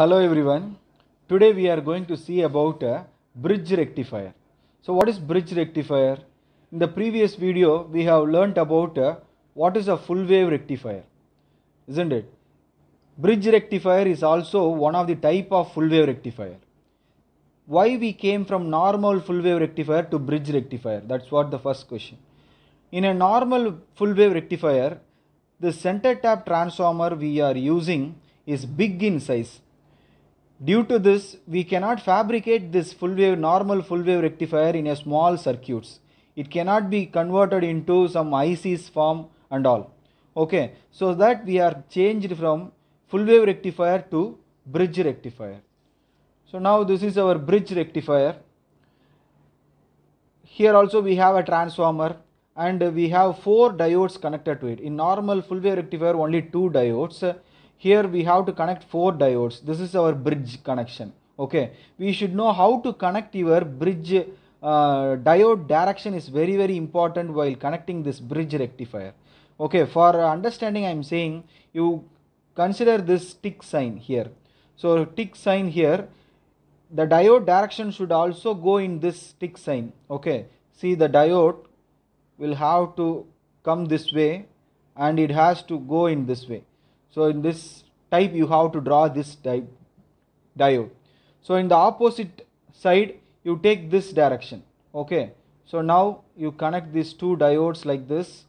Hello everyone. Today we are going to see about a bridge rectifier. So what is bridge rectifier? In the previous video we have learnt about a, uh, what is a full wave rectifier. Isn't it? Bridge rectifier is also one of the type of full wave rectifier. Why we came from normal full wave rectifier to bridge rectifier? That's what the first question. In a normal full wave rectifier, the center tap transformer we are using is big in size Due to this, we cannot fabricate this full wave normal full wave rectifier in a small circuits. It cannot be converted into some ICs form and all. Okay, so that we are changed from full wave rectifier to bridge rectifier. So now this is our bridge rectifier. Here also we have a transformer and we have four diodes connected to it. In normal full wave rectifier only two diodes here we have to connect four diodes this is our bridge connection okay we should know how to connect your bridge uh, diode direction is very very important while connecting this bridge rectifier okay for understanding i am saying you consider this tick sign here so tick sign here the diode direction should also go in this tick sign okay see the diode will have to come this way and it has to go in this way so in this type you have to draw this type diode. So in the opposite side you take this direction. Okay. So now you connect these two diodes like this.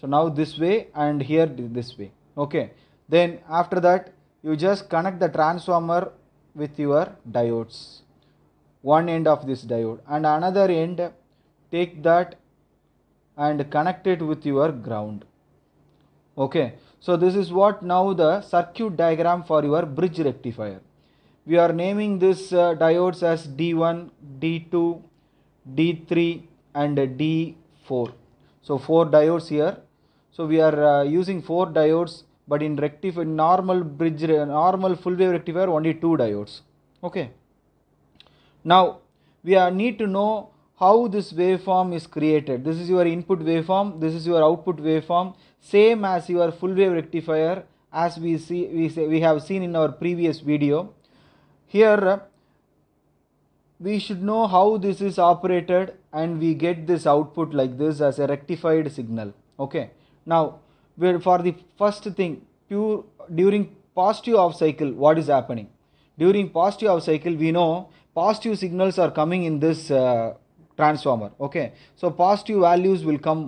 So now this way and here this way. Okay. Then after that you just connect the transformer with your diodes. One end of this diode and another end take that and connect it with your ground okay so this is what now the circuit diagram for your bridge rectifier we are naming this uh, diodes as d1 d2 d3 and d4 so four diodes here so we are uh, using four diodes but in rectifier normal bridge uh, normal full wave rectifier only two diodes okay now we are need to know how this waveform is created. This is your input waveform, this is your output waveform, same as your full wave rectifier as we see we say we have seen in our previous video. Here we should know how this is operated and we get this output like this as a rectified signal. Okay. Now for the first thing pure during positive off cycle what is happening? During positive off cycle we know positive signals are coming in this uh, transformer okay so positive values will come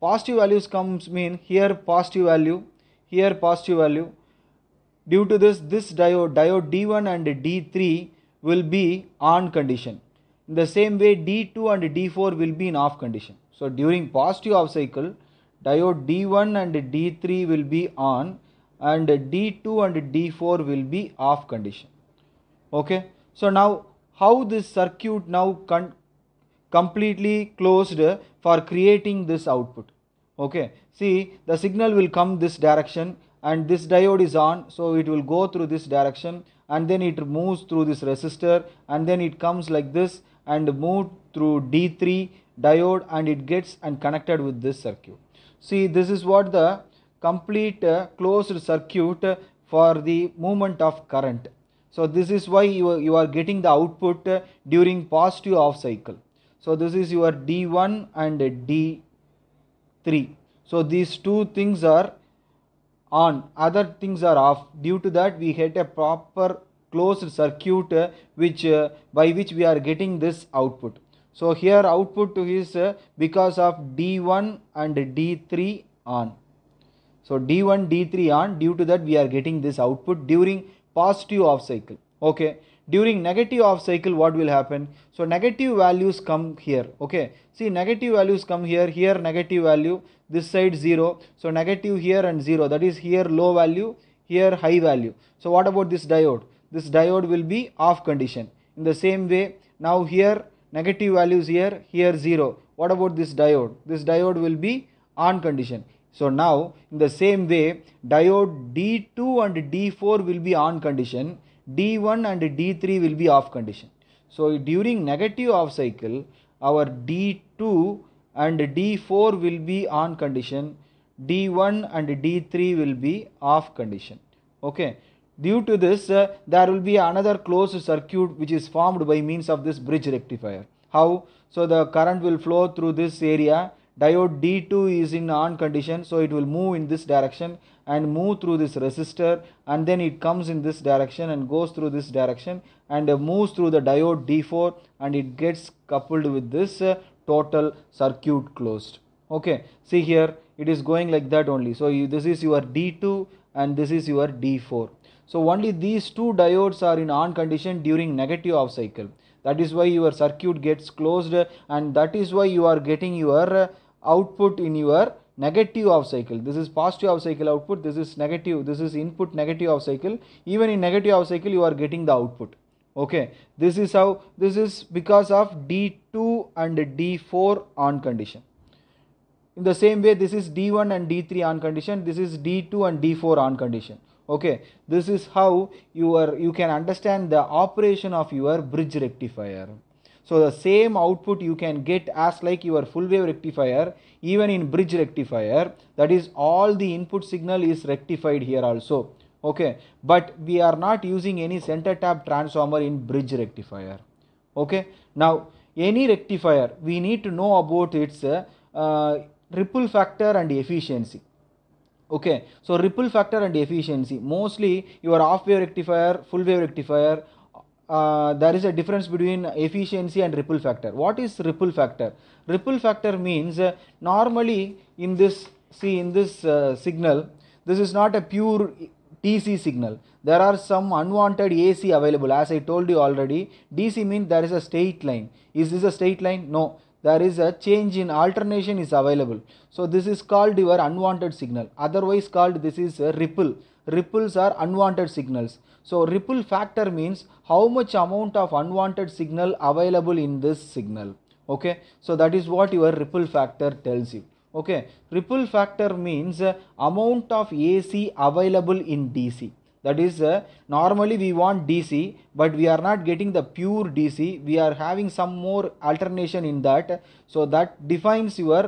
positive values comes mean here positive value here positive value due to this this diode diode d1 and d3 will be on condition in the same way d2 and d4 will be in off condition so during positive off cycle diode d1 and d3 will be on and d2 and d4 will be off condition okay so now how this circuit now con completely closed for creating this output okay see the signal will come this direction and this diode is on so it will go through this direction and then it moves through this resistor and then it comes like this and move through D3 diode and it gets and connected with this circuit. See this is what the complete uh, closed circuit uh, for the movement of current. So this is why you, you are getting the output uh, during positive off cycle. So this is your D1 and D3. So these two things are on, other things are off. Due to that we get a proper closed circuit uh, which uh, by which we are getting this output. So here output is uh, because of D1 and D3 on. So D1, D3 on due to that we are getting this output during positive off cycle. Okay during negative off cycle what will happen so negative values come here okay see negative values come here here negative value this side 0 so negative here and 0 that is here low value here high value so what about this diode this diode will be off condition in the same way now here negative values here here 0 what about this diode this diode will be on condition so now in the same way diode D2 and D4 will be on condition D1 and D3 will be off condition. So during negative off cycle, our D2 and D4 will be on condition, D1 and D3 will be off condition. Okay. Due to this, uh, there will be another closed circuit which is formed by means of this bridge rectifier. How? So the current will flow through this area diode D2 is in on condition so it will move in this direction and move through this resistor and then it comes in this direction and goes through this direction and moves through the diode D4 and it gets coupled with this uh, total circuit closed okay see here it is going like that only so you, this is your D2 and this is your D4 so only these two diodes are in on condition during negative off cycle that is why your circuit gets closed and that is why you are getting your uh, output in your negative half cycle this is positive half cycle output this is negative this is input negative half cycle even in negative half cycle you are getting the output okay this is how this is because of d2 and d4 on condition in the same way this is d1 and d3 on condition this is d2 and d4 on condition okay this is how you are you can understand the operation of your bridge rectifier so the same output you can get as like your full wave rectifier even in bridge rectifier that is all the input signal is rectified here also okay but we are not using any center tap transformer in bridge rectifier okay now any rectifier we need to know about its uh, uh, ripple factor and efficiency okay so ripple factor and efficiency mostly your half wave rectifier full wave rectifier uh, there is a difference between efficiency and ripple factor. What is ripple factor? Ripple factor means uh, normally in this see in this uh, signal this is not a pure DC signal. There are some unwanted AC available as I told you already. DC means there is a straight line. Is this a straight line? No there is a change in alternation is available. So this is called your unwanted signal. Otherwise called this is a ripple. Ripples are unwanted signals. So ripple factor means how much amount of unwanted signal available in this signal. Okay. So that is what your ripple factor tells you. Okay. Ripple factor means amount of AC available in DC that is uh, normally we want DC but we are not getting the pure DC we are having some more alternation in that so that defines your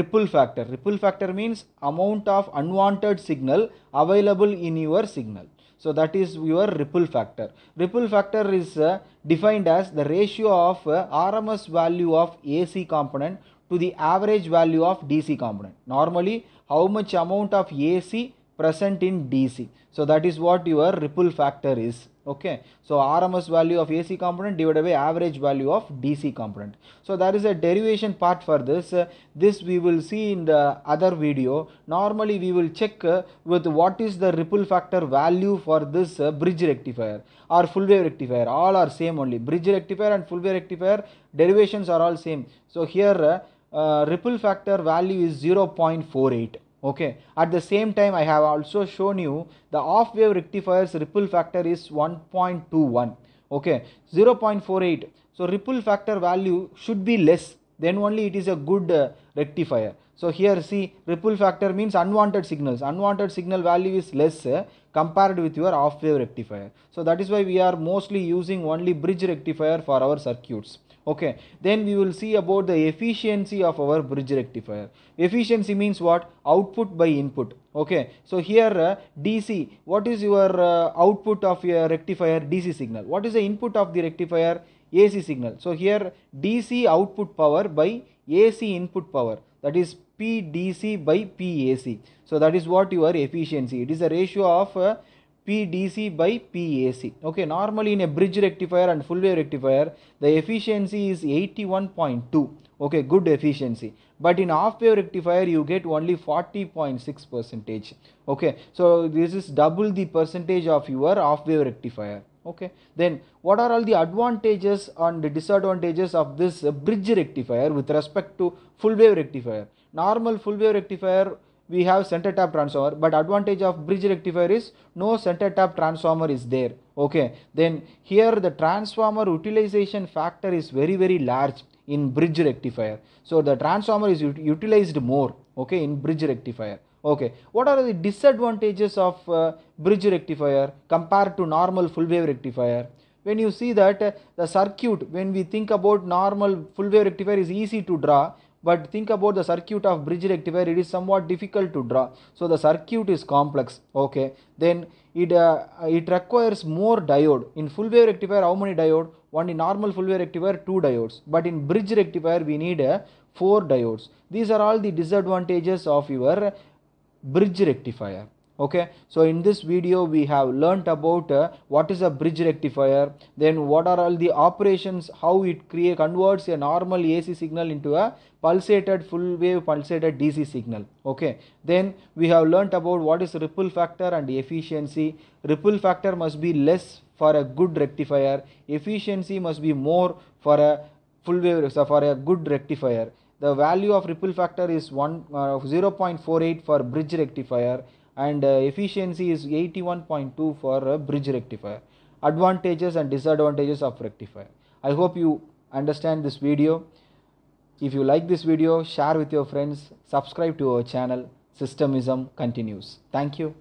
ripple factor ripple factor means amount of unwanted signal available in your signal so that is your ripple factor ripple factor is uh, defined as the ratio of uh, RMS value of AC component to the average value of DC component normally how much amount of AC present in DC. So that is what your ripple factor is. Okay. So RMS value of AC component divided by average value of DC component. So there is a derivation part for this. Uh, this we will see in the other video. Normally we will check uh, with what is the ripple factor value for this uh, bridge rectifier or full wave rectifier. All are same only. Bridge rectifier and full wave rectifier derivations are all same. So here ripple factor value is 0.48 okay at the same time i have also shown you the off wave rectifier's ripple factor is 1.21 okay 0.48 so ripple factor value should be less then only it is a good uh, rectifier so here see ripple factor means unwanted signals unwanted signal value is less uh, compared with your off wave rectifier so that is why we are mostly using only bridge rectifier for our circuits okay then we will see about the efficiency of our bridge rectifier efficiency means what output by input okay so here uh, dc what is your uh, output of your rectifier dc signal what is the input of the rectifier ac signal so here dc output power by ac input power that is pdc by pac so that is what your efficiency it is a ratio of uh, PDC by PAC. Okay, normally in a bridge rectifier and full wave rectifier, the efficiency is 81.2. Okay, good efficiency. But in half wave rectifier, you get only 40.6 percentage. Okay, so this is double the percentage of your half wave rectifier. Okay, then what are all the advantages and the disadvantages of this bridge rectifier with respect to full wave rectifier? Normal full wave rectifier we have center tap transformer but advantage of bridge rectifier is no center tap transformer is there okay then here the transformer utilization factor is very very large in bridge rectifier so the transformer is ut utilized more okay in bridge rectifier okay what are the disadvantages of uh, bridge rectifier compared to normal full wave rectifier when you see that uh, the circuit when we think about normal full wave rectifier is easy to draw but think about the circuit of bridge rectifier it is somewhat difficult to draw so the circuit is complex okay then it uh, it requires more diode in full wave rectifier how many diode one in normal full wave rectifier two diodes but in bridge rectifier we need uh, four diodes these are all the disadvantages of your bridge rectifier okay so in this video we have learnt about uh, what is a bridge rectifier then what are all the operations how it create converts a normal AC signal into a pulsated full wave pulsated DC signal okay then we have learnt about what is ripple factor and efficiency ripple factor must be less for a good rectifier efficiency must be more for a full wave so for a good rectifier the value of ripple factor is 1 uh, 0.48 for bridge rectifier and uh, efficiency is 81.2 for a bridge rectifier. Advantages and disadvantages of rectifier. I hope you understand this video. If you like this video, share with your friends, subscribe to our channel. Systemism continues. Thank you.